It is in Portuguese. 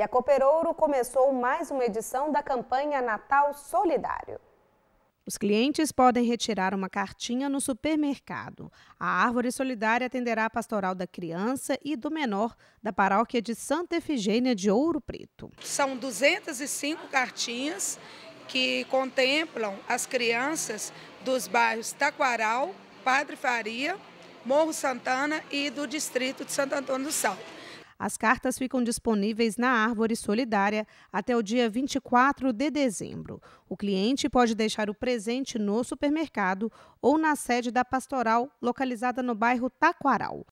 E a Cooperouro começou mais uma edição da campanha Natal Solidário. Os clientes podem retirar uma cartinha no supermercado. A árvore solidária atenderá a pastoral da criança e do menor da paróquia de Santa Efigênia de Ouro Preto. São 205 cartinhas que contemplam as crianças dos bairros Taquaral, Padre Faria, Morro Santana e do distrito de Santo Antônio do Salto. As cartas ficam disponíveis na Árvore Solidária até o dia 24 de dezembro. O cliente pode deixar o presente no supermercado ou na sede da Pastoral, localizada no bairro Taquaral.